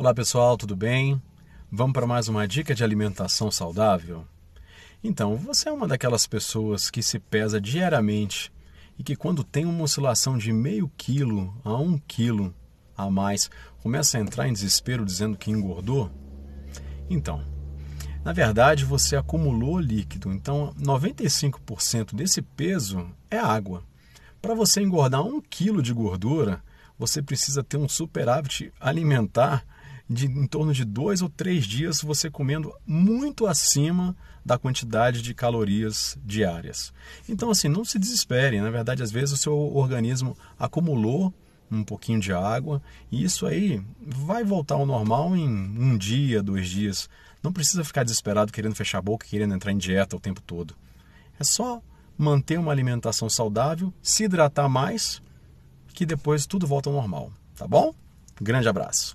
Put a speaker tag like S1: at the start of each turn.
S1: Olá pessoal, tudo bem? Vamos para mais uma dica de alimentação saudável? Então, você é uma daquelas pessoas que se pesa diariamente e que quando tem uma oscilação de meio quilo a um quilo a mais, começa a entrar em desespero dizendo que engordou? Então, na verdade você acumulou líquido, então 95% desse peso é água. Para você engordar um quilo de gordura, você precisa ter um superávit alimentar de em torno de dois ou três dias você comendo muito acima da quantidade de calorias diárias. Então, assim, não se desespere. Né? Na verdade, às vezes o seu organismo acumulou um pouquinho de água e isso aí vai voltar ao normal em um dia, dois dias. Não precisa ficar desesperado querendo fechar a boca, querendo entrar em dieta o tempo todo. É só manter uma alimentação saudável, se hidratar mais, que depois tudo volta ao normal, tá bom? Grande abraço.